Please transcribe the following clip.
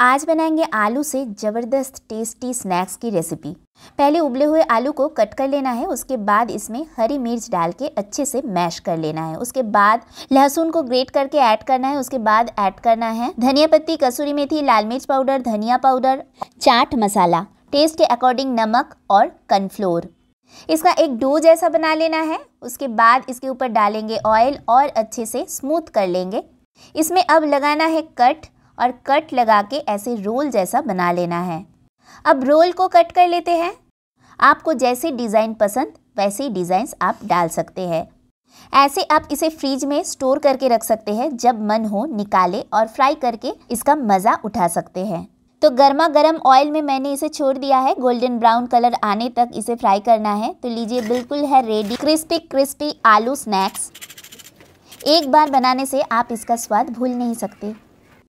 आज बनाएंगे आलू से ज़बरदस्त टेस्टी स्नैक्स की रेसिपी पहले उबले हुए आलू को कट कर लेना है उसके बाद इसमें हरी मिर्च डाल के अच्छे से मैश कर लेना है उसके बाद लहसुन को ग्रेट करके ऐड करना है उसके बाद ऐड करना है धनिया पत्ती कसूरी मेथी लाल मिर्च पाउडर धनिया पाउडर चाट मसाला टेस्ट के अकॉर्डिंग नमक और कनफ्लोर इसका एक डो जैसा बना लेना है उसके बाद इसके ऊपर डालेंगे ऑयल और अच्छे से स्मूथ कर लेंगे इसमें अब लगाना है कट और कट लगा के ऐसे रोल जैसा बना लेना है अब रोल को कट कर लेते हैं आपको जैसे डिज़ाइन पसंद वैसे ही डिज़ाइंस आप डाल सकते हैं ऐसे आप इसे फ्रिज में स्टोर करके रख सकते हैं जब मन हो निकाले और फ्राई करके इसका मज़ा उठा सकते हैं तो गर्मा गर्म ऑयल में मैंने इसे छोड़ दिया है गोल्डन ब्राउन कलर आने तक इसे फ्राई करना है तो लीजिए बिल्कुल है रेडी क्रिस्पी क्रिस्पी आलू स्नैक्स एक बार बनाने से आप इसका स्वाद भूल नहीं सकते